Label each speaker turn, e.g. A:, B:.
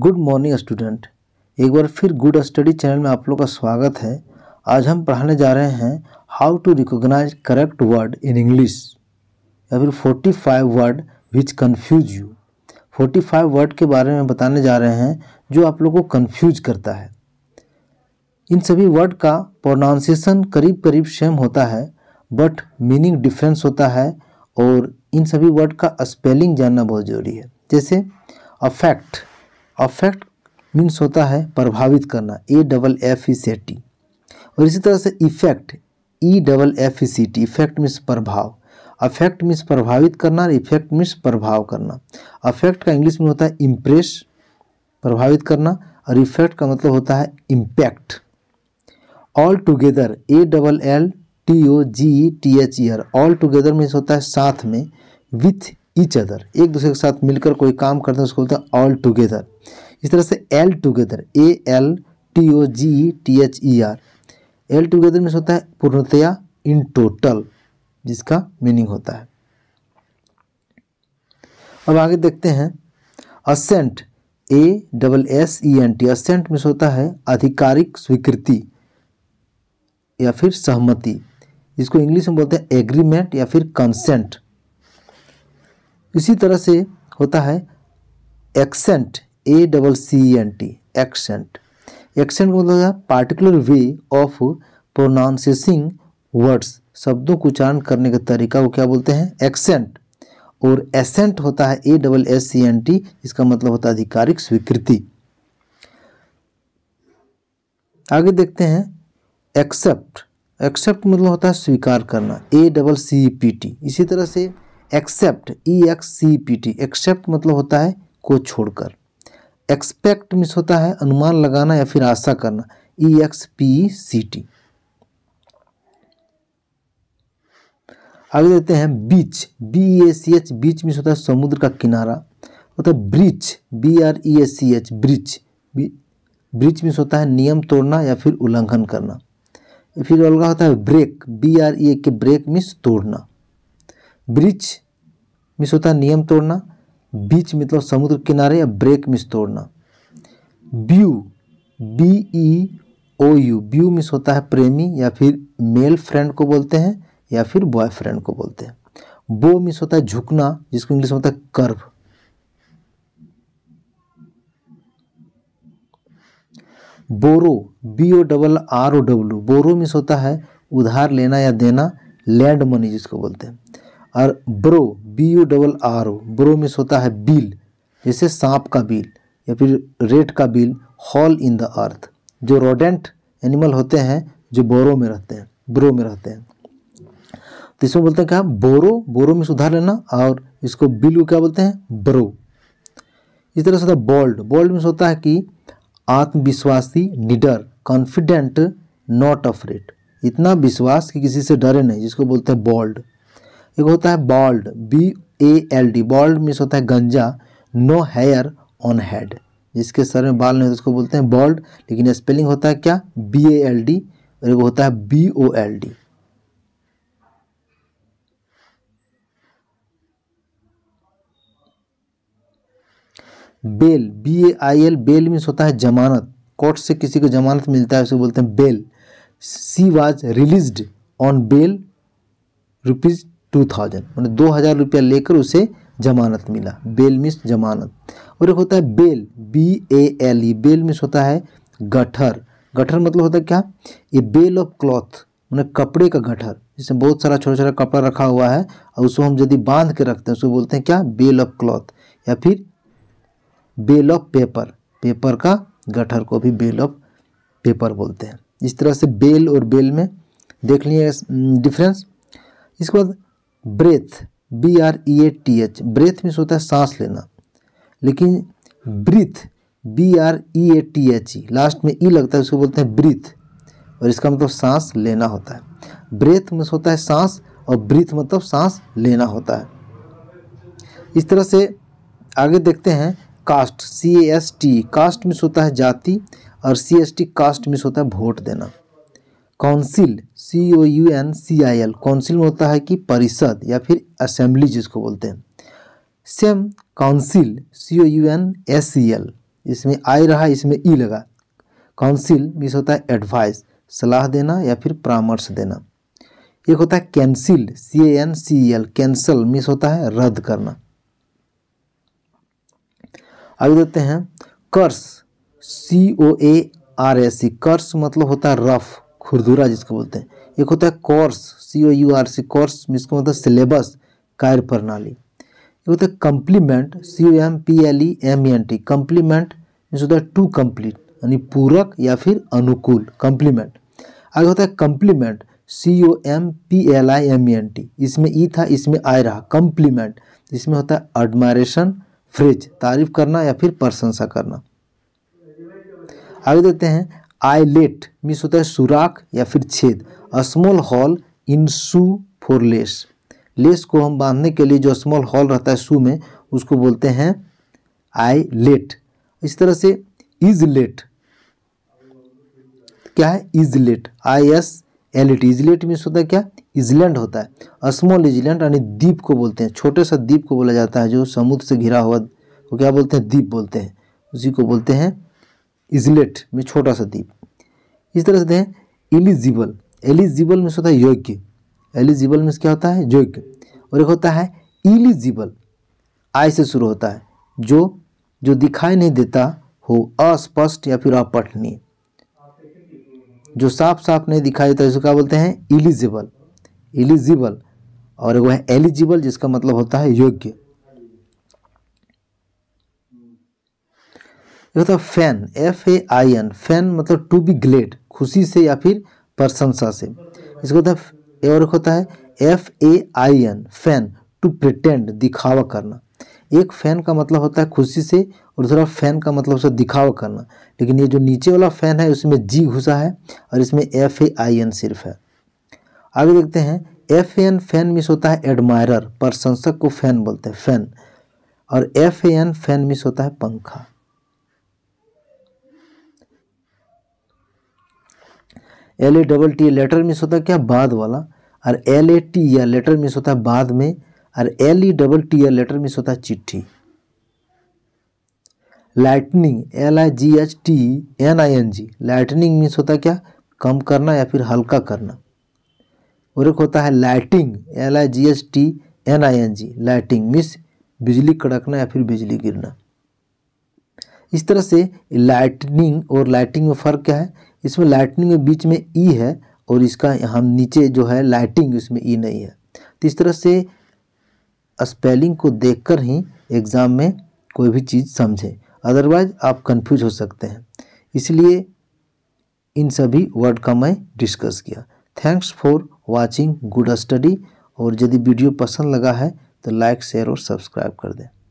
A: good morning student एक बार फिर good study channel में आप लोग का स्वागत है आज हम पढ़ाने जा रहे हैं how to recognise correct word in English या फिर forty five word which confuse you forty five word के बारे में बताने जा रहे हैं जो आप लोग को कन्फ्यूज करता है इन सभी वर्ड का प्रोनाउंसिएशन करीब करीब सेम होता है बट मीनिंग डिफ्रेंस होता है और इन सभी वर्ड का स्पेलिंग जानना बहुत ज़रूरी है जैसे अफेक्ट अफेक्ट मीन्स होता है प्रभावित करना A double F E C T और इसी तरह से effect E double F E C T effect means प्रभाव अफेक्ट मीन्स प्रभावित करना और इफेक्ट मीन्स प्रभाव करना अफेक्ट का इंग्लिश में होता है इम्प्रेस प्रभावित करना और इफेक्ट का मतलब होता है impact all together A double L T O G E H H are all together means होता है साथ में विथ ईच अदर एक दूसरे के साथ मिलकर कोई काम करते हैं उसको बोलते हैं ऑल टुगेदर इस तरह से altogether A L T O G E H H E R altogether होता है पूर्णतया इन टोटल जिसका मीनिंग होता है अब आगे देखते हैं ascent A double S E N T ascent में होता है आधिकारिक स्वीकृति या फिर सहमति इसको इंग्लिश में बोलते हैं एग्रीमेंट या फिर कंसेंट इसी तरह से होता है एक्सेंट ए डबल सी एन टी एक्सेंट एक्सेंट का मतलब है particular way of pronouncing words शब्दों को उच्चारण करने का तरीका वो क्या बोलते हैं एक्सेंट और एसेंट होता है A double S C N T इसका मतलब होता है आधिकारिक स्वीकृति आगे देखते हैं एक्सेप्ट एक्सेप्ट मतलब होता है स्वीकार करना A double C P T इसी तरह से except E X C P T except मतलब होता है को छोड़कर एक्सपेक्ट मिस होता है अनुमान लगाना या फिर आशा करना E X P C T आगे देते हैं beach B A C H beach means होता है समुद्र का किनारा होता मतलब है e bridge B R E S C H bridge bridge means होता है नियम तोड़ना या फिर उल्लंघन करना फिर अलग होता है break B R E A K break means तोड़ना ब्रिज मिस होता है नियम तोड़ना बीच मतलब समुद्र किनारे या ब्रेक मिस तोड़ना beau B E O U beau means होता है प्रेमी या फिर मेल फ्रेंड को बोलते हैं या फिर बॉयफ्रेंड को बोलते हैं बो मिस होता है झुकना जिसको इंग्लिश में होता है curve borrow B O double R O W borrow means होता है उधार लेना या देना लैंड मनी जिसको बोलते हैं और brow B U double R O brow means होता है बिल जैसे सांप का बिल या फिर रेट का बिल हॉल इन द अर्थ जो रोडेंट एनिमल होते हैं जो बोरो में रहते हैं ब्रो में रहते हैं तो इसमें बोलते हैं क्या बोरो बोरो में सुधार लेना और इसको बिल को क्या बोलते हैं ब्रो इस तरह से होता है बोल्ड बोल्ड में होता है कि आत्मविश्वासी निडर कॉन्फिडेंट नॉट अफ्रेड इतना विश्वास कि किसी से डरे नहीं जिसको बोलते हैं बोल्ड एक होता है bald B A L D bald means होता है गंजा नो हेयर ऑन हेड जिसके सर में बाल नहीं होते उसको बोलते हैं बॉल्ड लेकिन स्पेलिंग होता है क्या बी ए एल डी और एक होता है B O L D bail B A I L bail means होता है जमानत कोर्ट से किसी को जमानत मिलता है उसको बोलते हैं bail she was released on bail rupees two thousand मैंने दो हज़ार रुपया लेकर उसे जमानत मिला बेल मिस जमानत और एक होता है bale B A L E bale means होता है गठर गठर मतलब होता है क्या ये बेल ऑफ क्लॉथ मैंने कपड़े का गठर जिसमें बहुत सारा छोटा छोटा कपड़ा रखा हुआ है और उसको हम यदि बांध के रखते हैं उसको बोलते हैं क्या बेल ऑफ क्लॉथ या फिर बेल ऑफ पेपर पेपर का गठर को भी बेल ऑफ पेपर बोलते हैं इस तरह से बेल और बेल में देख लिए डिफरेंस इसके बाद breath B R E A T H breath में होता है सांस लेना लेकिन breathe B R E A T H E last में ई e लगता है उसको बोलते हैं ब्रीथ और इसका मतलब सांस लेना होता है ब्रेथ में होता है सांस और ब्रीथ मतलब सांस लेना होता है इस तरह से आगे देखते हैं caste C S T cast means होता है जाति और C S T cast means होता है वोट देना council C O U N C I L council में होता है कि परिषद या फिर असेंबली जिसको बोलते हैं same council C O U N S C L इसमें आई रहा इसमें ई लगा काउंसिल मीस होता है एडवाइस सलाह देना या फिर परामर्श देना एक होता है cancel C A N C L cancel means होता है रद्द करना आगे देखते हैं कर्स सी ओ ए आर एस सी कर्स मतलब होता है रफ खुरदुरा जिसको बोलते हैं एक होता है course C O U R C course जिसको मतलब सिलेबस कार्य प्रणाली एक होता है complement C O M P L E e M N e T complement जिसको होता है टू कम्प्लीट यानी पूरक या फिर अनुकूल कम्प्लीमेंट आगे होता है complement C O M P L I M N e T इसमें ई था इसमें आई रहा कम्प्लीमेंट इसमें होता है एडमायरेशन फ्रिज तारीफ करना या फिर प्रशंसा करना आगे देते हैं आईलेट मीन्स होता है सुराख या फिर छेद small hole in shoe for lace lace को हम बांधने के लिए जो स्मॉल हॉल रहता है शू में उसको बोलते हैं आई लेट इस तरह से इज लेट क्या है late I S L eight late means होता है क्या इजलैंड होता है स्मॉल इजलैंड यानी द्वीप को बोलते हैं छोटे सा द्वीप को बोला जाता है जो समुद्र से घिरा हुआ वो क्या बोलते हैं द्वीप बोलते हैं उसी को बोलते हैं इजलेट में छोटा सा दीप इस तरह से दें एलिजिबल एलिजिबल में होता है योग्य एलिजिबल में क्या होता है योग्य और एक होता है इलिजिबल आय से शुरू होता है जो जो दिखाई नहीं देता हो अस्पष्ट या फिर अपठनीय जो साफ साफ नहीं दिखाई देता जिसको क्या बोलते हैं इलिजिबल इलिजिबल और वह एलिजिबल जिसका मतलब होता है योग्य होता तो है fain F A I N fain मतलब टू बी ग्लेड खुशी से या फिर प्रशंसा से इसको होता है और एक होता है F A I N feign to pretend दिखावा करना एक फैन का मतलब होता है खुशी से और दूसरा फैन का मतलब उसका दिखावा करना लेकिन ये जो नीचे वाला फैन है उसमें जी घुसा है और इसमें एफ ए आई एन सिर्फ है आगे देखते हैं एफ एन फैन मिस होता है एडमायरर प्रशंसक को फैन बोलते हैं फैन और F A N fan means होता है पंखा L A double T latter means होता है क्या बाद वाला और एल ए टी या लेटर मिस होता है बाद में और एल ई डबल टी या लेटर मिस होता है चिट्ठी lightning L I G H T N I N G lightning means होता है क्या कम करना या फिर हल्का करना और एक होता है lighting L I G H T N I N G lighting means बिजली कड़कना या फिर बिजली गिरना इस तरह से लाइटनिंग और लाइटिंग में फ़र्क क्या है इसमें लाइटनिंग में बीच में ई e है और इसका हम नीचे जो है लाइटिंग इसमें ई e नहीं है तो इस तरह से स्पेलिंग को देखकर ही एग्ज़ाम में कोई भी चीज़ समझें अदरवाइज आप कंफ्यूज हो सकते हैं इसलिए इन सभी वर्ड का मैं डिस्कस किया thanks for watching good study और यदि वीडियो पसंद लगा है तो लाइक शेयर और सब्सक्राइब कर दें